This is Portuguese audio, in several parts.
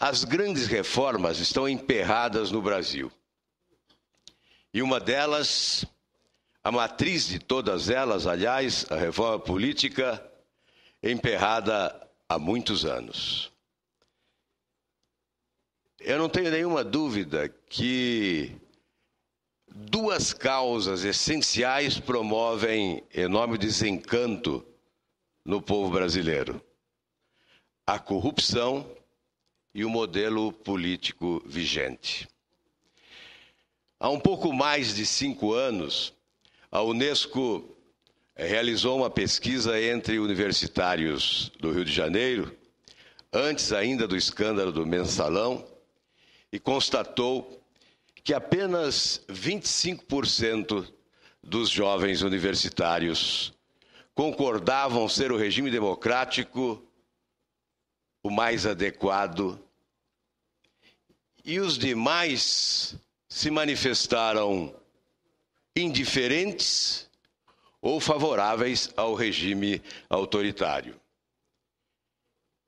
As grandes reformas estão emperradas no Brasil. E uma delas, a matriz de todas elas, aliás, a reforma política, emperrada há muitos anos. Eu não tenho nenhuma dúvida que duas causas essenciais promovem enorme desencanto no povo brasileiro: a corrupção e o modelo político vigente. Há um pouco mais de cinco anos, a Unesco realizou uma pesquisa entre universitários do Rio de Janeiro, antes ainda do escândalo do mensalão, e constatou que apenas 25% dos jovens universitários concordavam ser o regime democrático o mais adequado e os demais se manifestaram indiferentes ou favoráveis ao regime autoritário.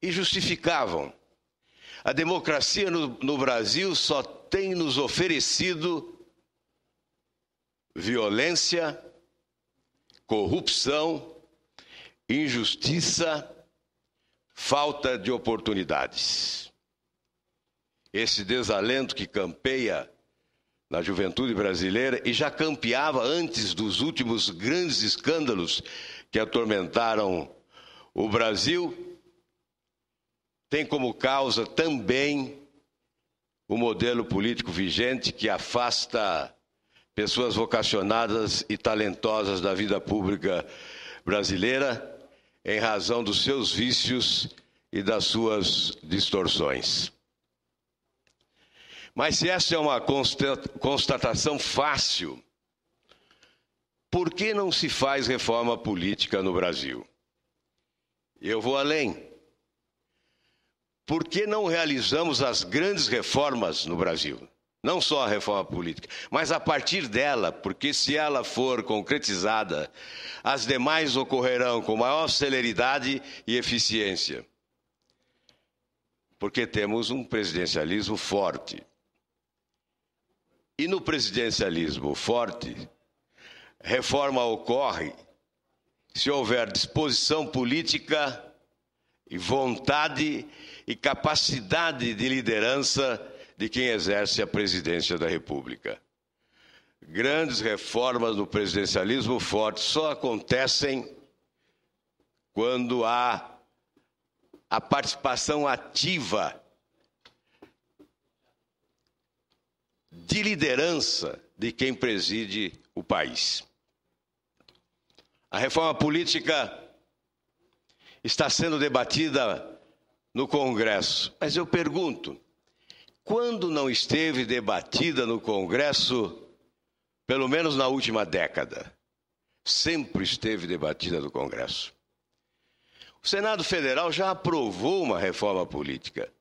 E justificavam. A democracia no, no Brasil só tem nos oferecido violência, corrupção, injustiça, falta de oportunidades esse desalento que campeia na juventude brasileira e já campeava antes dos últimos grandes escândalos que atormentaram o Brasil, tem como causa também o modelo político vigente que afasta pessoas vocacionadas e talentosas da vida pública brasileira em razão dos seus vícios e das suas distorções. Mas se essa é uma constatação fácil, por que não se faz reforma política no Brasil? Eu vou além. Por que não realizamos as grandes reformas no Brasil? Não só a reforma política, mas a partir dela, porque se ela for concretizada, as demais ocorrerão com maior celeridade e eficiência. Porque temos um presidencialismo forte. E no presidencialismo forte, reforma ocorre se houver disposição política e vontade e capacidade de liderança de quem exerce a presidência da República. Grandes reformas do presidencialismo forte só acontecem quando há a participação ativa de liderança de quem preside o país. A reforma política está sendo debatida no Congresso, mas eu pergunto: quando não esteve debatida no Congresso, pelo menos na última década? Sempre esteve debatida no Congresso. O Senado Federal já aprovou uma reforma política